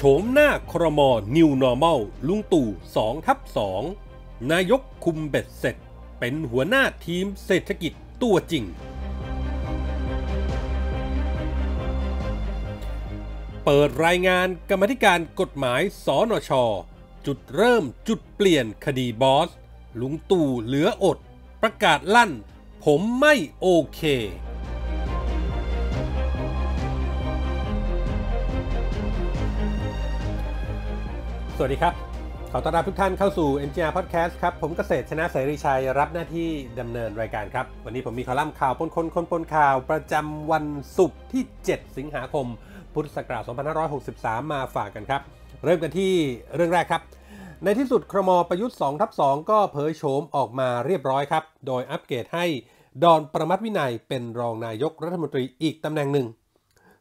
โฉมหน้า ครมอนิวนอร์มอลลุงตู่2ทับ2นายกคุมเบ็ดเสร็จ เป็นหัวหน้าทีมเศรษฐกิจตัวจริง เปิดรายงานกรรมธิการกฎหมายสนช จุดเริ่มจุดเปลี่ยนคดีบอส ลุงตู่เหลืออด ประกาศลั่น ผมไม่โอเคสวัสดีครับ ขอต้อนรับทุกท่านเข้าสู่ NGR Podcast ครับ ผมเกษตรชนะเสรีชัยรับหน้าที่ดำเนินรายการครับ วันนี้ผมมีคอลัมน์ข่าวปนคนคนปนข่าวประจำวันศุกร์ที่ 7 สิงหาคม พุทธศักราช2563 มาฝากกันครับ เริ่มกันที่เรื่องแรกครับ ในที่สุดครมประยุทธ์2ทับ2ก็เผยโฉมออกมาเรียบร้อยครับโดยอัปเกรดให้ดอนประมัติวินัยเป็นรองนายกรัฐมนตรีอีกตำแหน่งหนึ่ง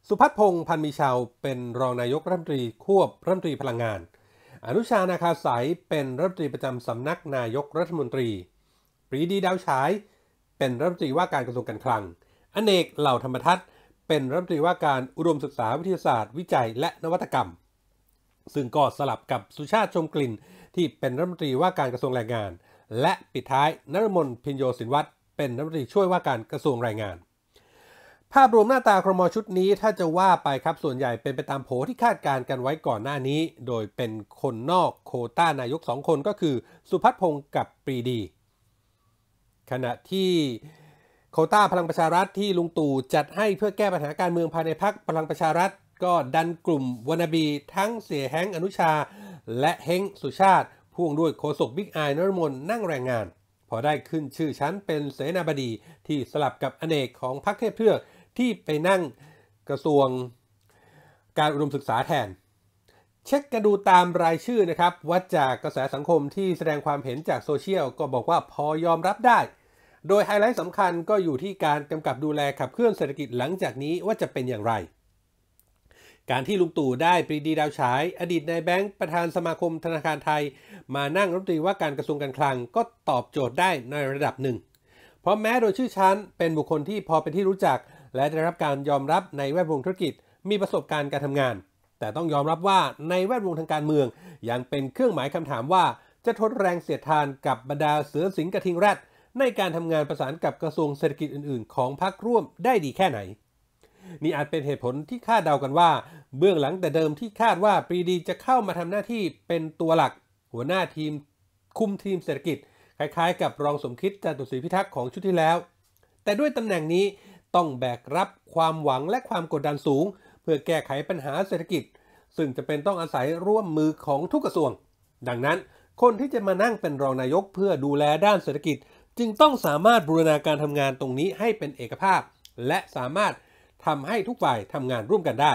สุพัฒพงษ์พันมีชาวเป็นรองนายกรัฐมนตรีควบรัฐมนตรีพลังงานอนุชานาคาสายเป็นรัฐมนตรีประจำสำนักนายกรัฐมนตรี ปรีดีดาวฉายเป็นรัฐมนตรีว่าการกระทรวงการคลัง อเนกเหล่าธรรมทัศน์เป็นรัฐมนตรีว่าการอุดมศึกษาวิทยาศาสตร์วิจัยและนวัตกรรม ซึ่งก็สลับกับสุชาติชมกลิ่นที่เป็นรัฐมนตรีว่าการกระทรวงแรงงาน และปิดท้ายนรมนพินโยสินวัตรเป็นรัฐมนตรีช่วยว่าการกระทรวงแรงงานภาพรวมหน้าตาครมชุดนี้ถ้าจะว่าไปครับส่วนใหญ่เป็นไปตามโผที่คาดการณ์กันไว้ก่อนหน้านี้ โดยเป็นคนนอกโคต้านายก 2 คนก็คือสุพัฒพงศ์กับปรีดี ขณะที่โคต้าพลังประชารัฐที่ลุงตู่จัดให้เพื่อแก้ปัญหาการเมืองภายในพักพลังประชารัฐ ก็ดันกลุ่มวนาบีทั้งเสียแห้งอนุชาและเฮงสุชาติพ่วงด้วยโคศกบิ๊กไอนรมนนั่งแรงงาน พอได้ขึ้นชื่อชั้นเป็นเสนาบดีที่สลับกับอเนกของพรรคเทพเทือกที่ไปนั่งกระทรวงการอุดมศึกษาแทน เช็คกันดูตามรายชื่อนะครับวัดจากกระแสสังคมที่แสดงความเห็นจากโซเชียลก็บอกว่าพอยอมรับได้ โดยไฮไลท์สำคัญก็อยู่ที่การกำกับดูแลขับเคลื่อนเศรษฐกิจหลังจากนี้ว่าจะเป็นอย่างไร การที่ลุงตู่ได้ปรีดีดาวฉายอดีตนายแบงค์ประธานสมาคมธนาคารไทย มานั่งรัฐมนตรีว่าการกระทรวงการคลัง ก็ตอบโจทย์ได้ในระดับหนึ่ง เพราะแม้โดยชื่อชั้น เป็นบุคคลที่พอเป็นที่รู้จักและได้รับการยอมรับในแวดวงธุรกิจมีประสบการณ์การทำงาน แต่ต้องยอมรับว่าในแวดวงทางการเมืองยังเป็นเครื่องหมายคำถามว่า จะทดแรงเสียดทานกับบรรดาเสือสิงกระทิงแรดในการทำงานประสานกับกระทรวงเศรษฐกิจอื่นๆ ของพรรคร่วมได้ดีแค่ไหน นี่อาจเป็นเหตุผลที่คาดเดากันว่า เบื้องหลังแต่เดิมที่คาดว่าปรีดีจะเข้ามาทำหน้าที่เป็นตัวหลัก หัวหน้าทีม คุมทีมเศรษฐกิจ คล้าย ๆ กับรองสมคิดจตุศรีพิทักษ์ของชุดที่แล้ว แต่ด้วยตำแหน่งนี้ต้องแบกรับความหวังและความกดดันสูง เพื่อแก้ไขปัญหาเศรษฐกิจ ซึ่งจะเป็นต้องอาศัยร่วมมือของทุกกระทรวง ดังนั้นคนที่จะมานั่งเป็นรองนายกเพื่อดูแลด้านเศรษฐกิจ จึงต้องสามารถบูรณาการทำงานตรงนี้ให้เป็นเอกภาพ และสามารถทำให้ทุกฝ่ายทำงานร่วมกันได้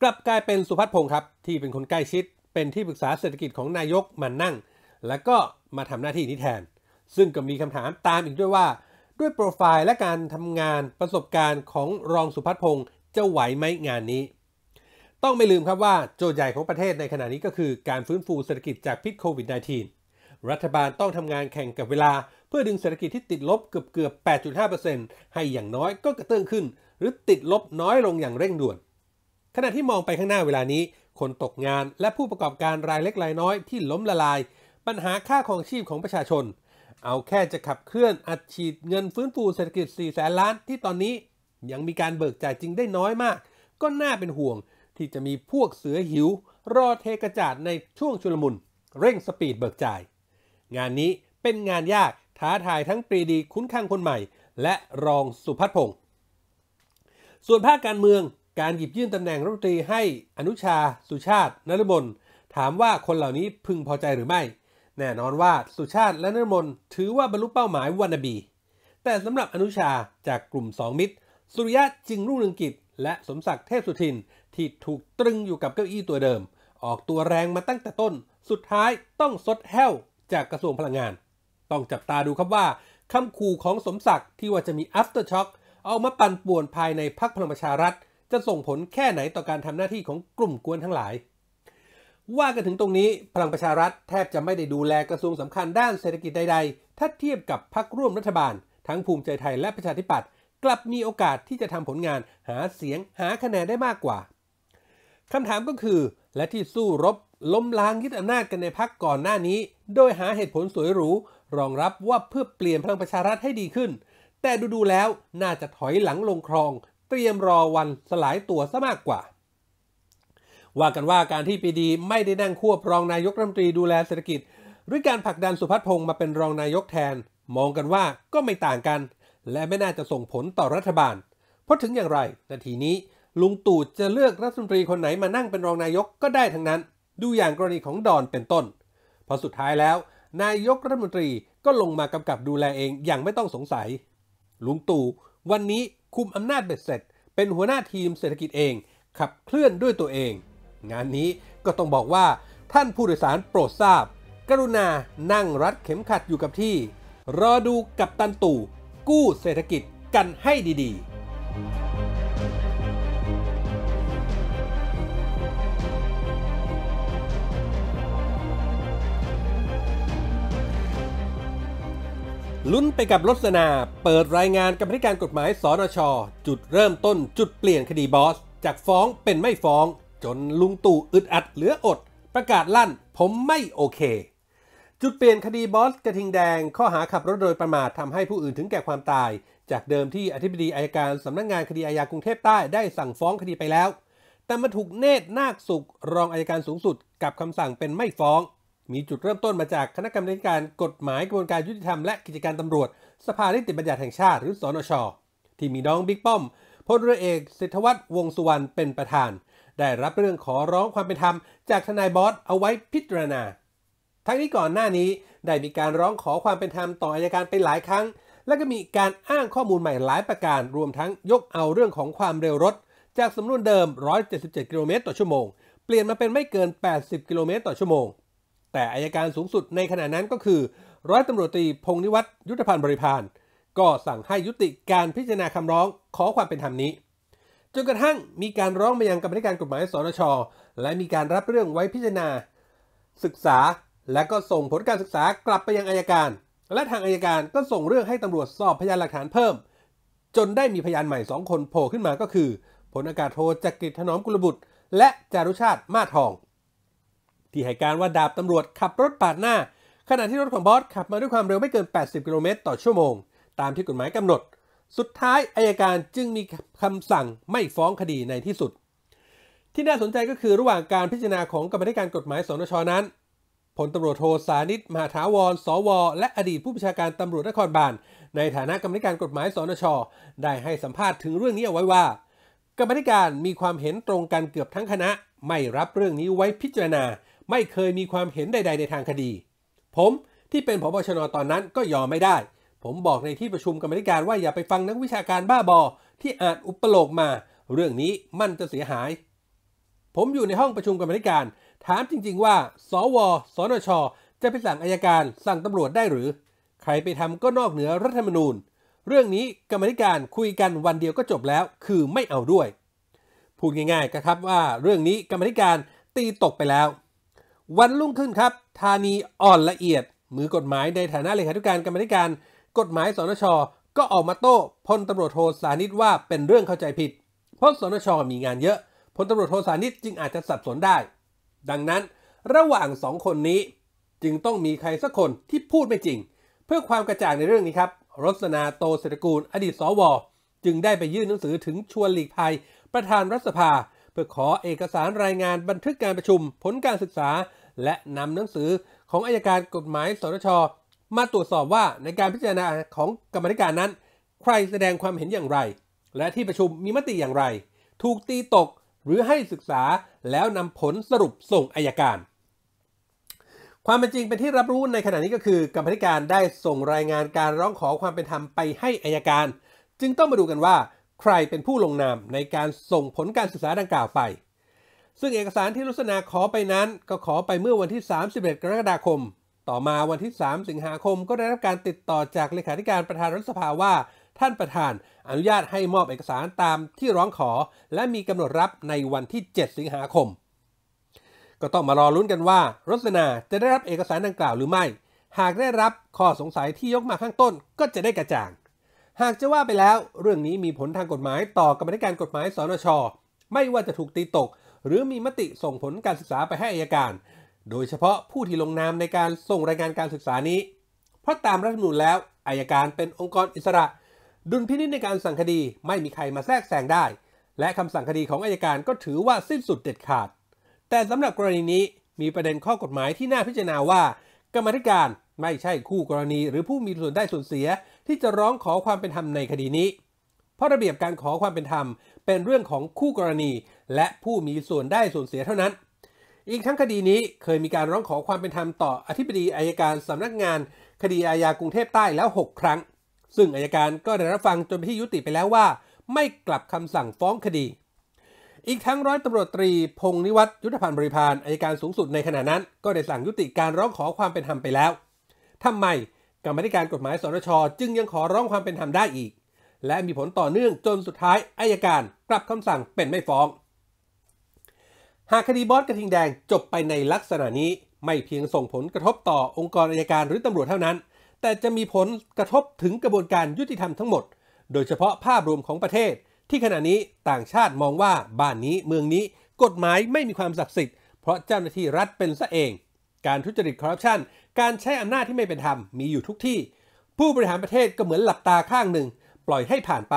กลับกลายเป็นสุพัฒพงศ์ครับที่เป็นคนใกล้ชิดเป็นที่ปรึกษาเศรษฐกิจของนายกมานั่ง แล้วก็มาทำหน้าที่นี้แทน ซึ่งก็มีคำถามตามอีกด้วยว่าด้วยโปรไฟล์และการทำงานประสบการณ์ของรองสุพัฒพงศ์จะไหวไหมงานนี้ ต้องไม่ลืมครับว่าโจทย์ใหญ่ของประเทศในขณะนี้ก็คือการฟื้นฟูเศรษฐกิจจากพิษโควิด -19 รัฐบาลต้องทำงานแข่งกับเวลา เพื่อดึงเศรษฐกิจที่ติดลบเกือบเกือบ8.5%ให้อย่างน้อยก็กระเตื้องขึ้นหรือติดลบน้อยลงอย่างเร่งด่วนขณะที่มองไปข้างหน้าเวลานี้ คนตกงานและผู้ประกอบการรายเล็กรายน้อยที่ล้มละลาย ปัญหาค่าครองชีพของประชาชนเอาแค่จะขับเคลื่อนอัดฉีดเงินฟื้นฟูเศรษฐกิจ 4 แสนล้านที่ตอนนี้ ยังมีการเบิกจ่ายจริงได้น้อยมากก็น่าเป็นห่วงที่จะมีพวกเสือหิว รอเทกระจาดในช่วงชุลมุนเร่งสปีดเบิกจ่าย งานนี้เป็นงานยากท้าทายทั้งปรีดีคุ้นข้างคนใหม่ และรองสุพัฒพงศ์ส่วนภาคการเมืองการหยิบยื่นตำแหน่งรัฐมนตรีให้ อนุชา สุชาตินรบลถามว่าคนเหล่านี้พึงพอใจหรือไม่แน่นอนว่าสุชาติและนรมนถือว่าบรรลุเป้าหมายวันาบี แต่สำหรับอนุชาจากกลุ่ม 2 มิตร สุริยะจึงรุ่งเรืองกิจและสมศักดิ์เทพสุทิน ที่ถูกตรึงอยู่กับเก้าอี้ตัวเดิม ออกตัวแรงมาตั้งแต่ต้นสุดท้ายต้องซดแห้วจากกระทรวงพลังงาน ต้องจับตาดูครับว่าคำขู่ของสมศักดิ์ที่ว่าจะมี after shock เอามาปั่นป่วนภายในพักพลังประชารัฐจะส่งผลแค่ไหนต่อการทำหน้าที่ของกลุ่มกวนทั้งหลายว่ากันถึงตรงนี้พลังประชารัฐแทบจะไม่ได้ดูแลกระทรวงสำคัญด้านเศรษฐกิจใดๆ ถ้าเทียบกับพรรคร่วมรัฐบาล ทั้งภูมิใจไทยและประชาธิปัตย์กลับมีโอกาสที่จะทำผลงานหาเสียงหาคะแนนได้มากกว่า คำถามก็คือ และที่สู้รบล้มล้างยึดอำนาจกันในพักก่อนหน้านี้ โดยหาเหตุผลสวยหรูรองรับว่าเพื่อเปลี่ยนพลังประชารัฐให้ดีขึ้น แต่ดูๆแล้วน่าจะถอยหลังลงคลอง เตรียมรอวันสลายตัวซะมากกว่าว่ากันว่าการที่ปีดีไม่ได้นั่งควบรองนายกรัฐมนตรีดูแลเศรษฐกิจ หรือการผลักดันสุพัฒพงศ์มาเป็นรองนายกแทน มองกันว่าก็ไม่ต่างกัน และไม่น่าจะส่งผลต่อรัฐบาล เพราะถึงอย่างไรนาทีนี้ลุงตู่จะเลือกรัฐมนตรีคนไหนมานั่งเป็นรองนายกก็ได้ทั้งนั้นดูอย่างกรณีของดอนเป็นต้น พอสุดท้ายแล้ว นายกรัฐมนตรีก็ลงมากำกับดูแลเองอย่างไม่ต้องสงสัยลุงตู่วันนี้คุมอำนาจเบ็ดเสร็จ เป็นหัวหน้าทีมเศรษฐกิจเอง ขับเคลื่อนด้วยตัวเองงานนี้ก็ต้องบอกว่าท่านผู้โดยสารโปรดทราบ กรุณา นั่งรัดเข็มขัดอยู่กับที่ รอดูกับตันตู่ กู้เศรษฐกิจกันให้ดีๆ ลุ้นไปกับรสนา เปิดรายงานกรรมธิการกฎหมายสนช จุดเริ่มต้นจุดเปลี่ยนคดีบอส จากฟ้องเป็นไม่ฟ้องจนลุงตู่อึดอัดเหลืออด ประกาศลั่น ผมไม่โอเค จุดเปลี่ยนคดีบอสกระทิงแดงข้อหาขับรถโดยประมาททำให้ผู้อื่นถึงแก่ความตาย จากเดิมที่อธิบดีอายการสำนักงงานคดีอาญากรุงเทพใต้ได้สั่งฟ้องคดีไปแล้ว แต่มาถูกเนตรนาคสุข รองอายการสูงสุดกับคำสั่งเป็นไม่ฟ้อง มีจุดเริ่มต้นมาจากคณะกรรมการกฎหมายกระบวนการยุติธรรมและกิจการตำรวจ สภานิติบัญญัติแห่งชาติหรือสนชที่มีน้องบิ๊กป้อมพลเรือเอกสิทธวัฒน์วงสุวรรณเป็นประธานได้รับเรื่องขอร้องความเป็นธรรมจากทนายบอสเอาไว้พิจารณา ทั้งนี้ก่อนหน้านี้ได้มีการร้องขอความเป็นธรรมต่ออายการไปหลายครั้ง และก็มีการอ้างข้อมูลใหม่หลายประการรวมทั้งยกเอาเรื่องของความเร็วรถ จากสำนวนเดิม 177 กิโลเมตร ต่อชั่วโมงเปลี่ยนมาเป็นไม่เกิน 80 กิโลเมตรต่อชั่วโมง แต่อายการสูงสุดในขณะนั้นก็คือร้อยตำรวจตรีพงนิวัตรยุทธพันธ์บริพานก็สั่งให้ยุติการพิจารณาคำร้องขอความเป็นธรรมนี้จนกระทั่งมีการร้องไปยังกรรมการกฎหมายสนชและมีการรับเรื่องไว้พิจารณา ศึกษาและก็ส่งผลการศึกษากลับไปยังอายการ และทางอายการก็ส่งเรื่องให้ตำรวจสอบพยานหลักฐานเพิ่ม จนได้มีพยานใหม่สองคนโผล่ขึ้นมาก็คือผลอากาศโทจักริดถนอมกุลบุตร และจารุชาติมาทอง ที่ให้การว่าดาบตำรวจขับรถปาดหน้าขณะที่รถของบอสขับมาด้วยความเร็วไม่เกิน 80 กิโลเมตรต่อชั่วโมง ตามที่กฎหมายกำหนดสุดท้ายอายการจึงมีคำสั่งไม่ฟ้องคดีในที่สุด ที่น่าสนใจก็คือระหว่างการพิจารณาของกรรมธิการกฎหมายสนชนั้นพลตำรวจโทสานิตมหาถาวร สว และอดีตผู้บัญชาการตำรวจนครบาลในฐานะกรรมธิการกฎหมายสนช ได้ให้สัมภาษณ์ถึงเรื่องนี้เอาไว้ว่ากรรมธิการมีความเห็นตรงกันเกือบทั้งคณะไม่รับเรื่องนี้ไว้พิจารณาไม่เคยมีความเห็นใด ๆ ในทางคดี ผมที่เป็นผบชนตอนนั้นก็ยอมไม่ได้ผมบอกในที่ประชุมกรรมธิการว่าอย่าไปฟังนักวิชาการบ้าบอ ที่อาจอุปโลกมา เรื่องนี้มันจะเสียหาย ผมอยู่ในห้องประชุมกรรมธิการถามจริง ๆ ว่า สวสนชจะไปสั่งอายการสั่งตำรวจได้หรือ ใครไปทำก็นอกเหนือรัฐธรรมนูญ เรื่องนี้กรรมธิการคุยกันวันเดียวก็จบแล้วคือไม่เอาด้วยพูดง่ายๆครับว่าเรื่องนี้กรรมธิการตีตกไปแล้ว วันรุ่งขึ้นครับธานีอ่อนละเอียด มือกฎหมายในฐานะเลขาธิการกรรมธิการกฎหมายสนช ก็ออกมาโต้พลตำรวจโทสานิตว่าเป็นเรื่องเข้าใจผิด เพราะสนชมีงานเยอะ พลตำรวจโทสานิตจึงอาจจะสับสนได้ ดังนั้น ระหว่างสองคนนี้จึงต้องมีใครสักคนที่พูดไม่จริง เพื่อความกระจ่างในเรื่องนี้ครับรสนาโตเศรษฐกูลอดีต สว จึงได้ไปยื่นหนังสือถึงชวนหลีกภัยประธานรัฐสภาเพื่อขอเอกสารรายงานบันทึกการประชุมผลการศึกษา และนำหนังสือของอายการกฎหมายสนชมาตรวจสอบว่าในการพิจารณาของกรรมธิการนั้น ใครแสดงความเห็นอย่างไร และที่ประชุมมีมติอย่างไร ถูกตีตกหรือให้ศึกษาแล้วนำผลสรุปส่งอายการ ความเป็นจริงเป็นที่รับรู้ในขณะนี้ก็คือกรรมธิการได้ส่งรายงานการร้องขอความเป็นธรรมไปให้อายการ จึงต้องมาดูกันว่า ใครเป็นผู้ลงนามในการส่งผลการศึกษาดังกล่าวไปซึ่งเอกสารที่ลักษณะขอไปนั้นก็ขอไปเมื่อวันที่ 31กรกฎาคมต่อมาวันที่ 3 สิงหาคม ก็ได้รับการติดต่อจากเลขาธิการประธานรัฐสภาว่า ท่านประธานอนุญาตให้มอบเอกสารตามที่ร้องขอ และมีกำหนดรับในวันที่ 7 สิงหาคมก็ต้องมารอลุ้นกันว่ารสนาจะได้รับเอกสารดังกล่าวหรือไม่ หากได้รับข้อสงสัยที่ยกมาข้างต้นก็จะได้กระจ่าง หากจะว่าไปแล้ว เรื่องนี้มีผลทางกฎหมายต่อกรรมธิการกฎหมายสนชไม่ว่าจะถูกตีตก หรือมีมติส่งผลการศึกษาไปให้อายการโดยเฉพาะผู้ที่ลงนามในการส่งรายงานการศึกษานี้ เพราะตามรัฐธรรมนูญแล้วอายการเป็นองค์กรอิสระ ดุลพินิจในการสั่งคดีไม่มีใครมาแทรกแซงได้ และคำสั่งคดีของอายการก็ถือว่าสิ้นสุดเด็ดขาด แต่สำหรับกรณีนี้มีประเด็นข้อกฎหมายที่น่าพิจารณาว่ากรรมธิการไม่ใช่คู่กรณีหรือผู้มีส่วนได้ส่วนเสียที่จะร้องขอความเป็นธรรมในคดีนี้ เพราะระเบียบการขอความเป็นธรรมเป็นเรื่องของคู่กรณี และผู้มีส่วนได้ส่วนเสียเท่านั้นอีกทั้งคดีนี้เคยมีการร้องขอความเป็นธรรมต่ออธิบดีอายการสำนักงาน คดีอาญากรุงเทพใต้แล้ว 6 ครั้ง ซึ่งอายการก็ได้รับฟังจนที่ยุติไปแล้วว่า ไม่กลับคำสั่งฟ้องคดี อีกทั้งร้อยตำรวจตรีพงนิวัตรยุทธพันธ์บริพานอายการสูงสุดในขณะนั้น ก็ได้สั่งยุติการร้องขอความเป็นธรรมไปแล้วทำไมกรรมธิการกฎหมายสนชจึงยังขอร้องความเป็นธรรมได้อีก และมีผลต่อเนื่องจนสุดท้ายอายการกลับคำสั่งเป็นไม่ฟ้องหากคดีบอสกระทิงแดงจบไปในลักษณะนี้ไม่เพียงส่งผลกระทบต่อองค์กรอายการหรือตำรวจเท่านั้น แต่จะมีผลกระทบถึงกระบวนการยุติธรรมทั้งหมดโดยเฉพาะภาพรวมของประเทศ ที่ขณะนี้ต่างชาติมองว่าบ้านนี้เมืองนี้กฎหมายไม่มีความศักดิ์สิทธิ์ เพราะเจ้าหน้าที่รัฐเป็นซะเองการทุจริตคอร์รัปชันการใช้อำนาจที่ไม่เป็นธรรมมีอยู่ทุกที่ ผู้บริหารประเทศก็เหมือนหลับตาข้างหนึ่ง ปล่อยให้ผ่านไป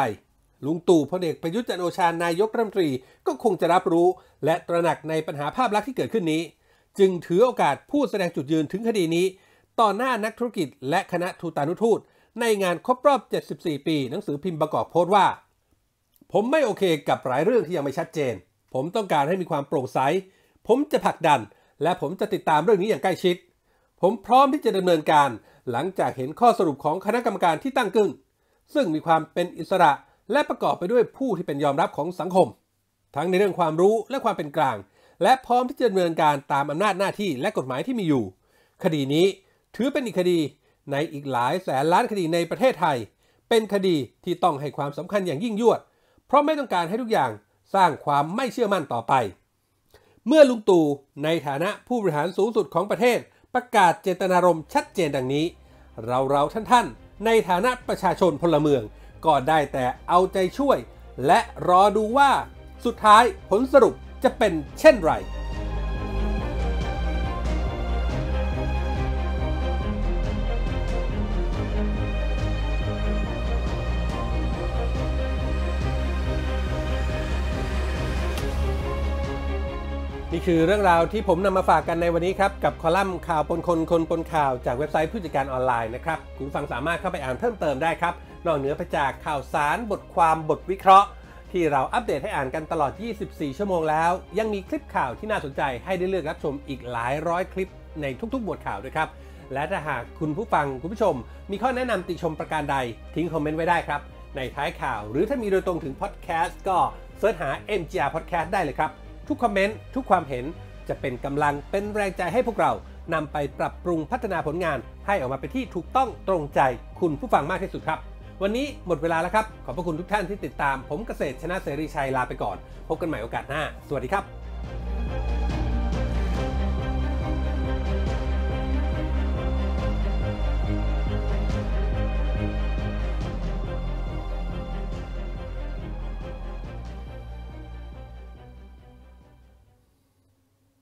ลุงตู่พลเอกประยุทธ์จันโอชา นายกรัฐมนตรีก็คงจะรับรู้ และตระหนักในปัญหาภาพลักษณ์ที่เกิดขึ้นนี้ จึงถือโอกาสพูดแสดงจุดยืนถึงคดีนี้ ต่อหน้านักธุรกิจและคณะทูตานุทูต ในงานครบรอบ 74 ปีหนังสือพิมพ์ประกอบโพสต์ว่า ผมไม่โอเคกับหลายเรื่องที่ยังไม่ชัดเจน ผมต้องการให้มีความโปร่งใส ผมจะผลักดันและผมจะติดตามเรื่องนี้อย่างใกล้ชิด ผมพร้อมที่จะดำเนินการ หลังจากเห็นข้อสรุปของคณะกรรมการที่ตั้งขึ้นซึ่งมีความเป็นอิสระและประกอบไปด้วยผู้ที่เป็นยอมรับของสังคม ทั้งในเรื่องความรู้และความเป็นกลาง และพร้อมที่จะดำเนินการตามอำนาจหน้าที่และกฎหมายที่มีอยู่ คดีนี้ถือเป็นอีกคดี ในอีกหลายแสนล้านคดีในประเทศไทย เป็นคดีที่ต้องให้ความสำคัญอย่างยิ่งยวดเพราะไม่ต้องการให้ทุกอย่างสร้างความไม่เชื่อมั่นต่อไป เมื่อลุงตู่ในฐานะผู้บริหารสูงสุดของประเทศ ประกาศเจตนารมณ์ชัดเจนดังนี้ เราเราท่านท่านในฐานะประชาชนพลเมืองก็ได้แต่เอาใจช่วย และรอดูว่าสุดท้ายผลสรุปจะเป็นเช่นไรนี่คือเรื่องราวที่ผมนำมาฝากกันในวันนี้ครับกับคอลัมน์ข่าวปนคนคนปนข่าวจากเว็บไซต์ ผู้จัดการออนไลน์นะครับ คุณฟังสามารถเข้าไปอ่านเพิ่มเติมได้ครับนอกเหนือไปจากข่าวสาร บทความ บทวิเคราะห์ ที่เราอัปเดตให้อ่านกันตลอด 24 ชั่วโมงแล้ว ยังมีคลิปข่าวที่น่าสนใจให้ได้เลือกรับชมอีกหลายร้อยคลิป ในทุก ๆ บทข่าวด้วยครับ และถ้าหากคุณผู้ฟัง คุณผู้ชมมีข้อแนะนำติชมประการใด ทิ้งคอมเมนต์ไว้ได้ครับ ในท้ายข่าว หรือถ้ามีโดยตรงถึงพอดแคสต์ก็เสิร์ชหา MGR Podcast ได้เลยครับ ทุกคอมเมนต์ทุกความเห็นจะเป็นกำลังเป็นแรงใจให้พวกเรานำไปปรับปรุงพัฒนาผลงานให้ออกมาเป็นที่ถูกต้องตรงใจคุณผู้ฟังมากที่สุดครับวันนี้หมดเวลาแล้วครับ ขอบพระคุณทุกท่านที่ติดตามผมเกษตรชนะเสรีชัยลาไปก่อน พบกันใหม่โอกาสหน้า สวัสดีครับ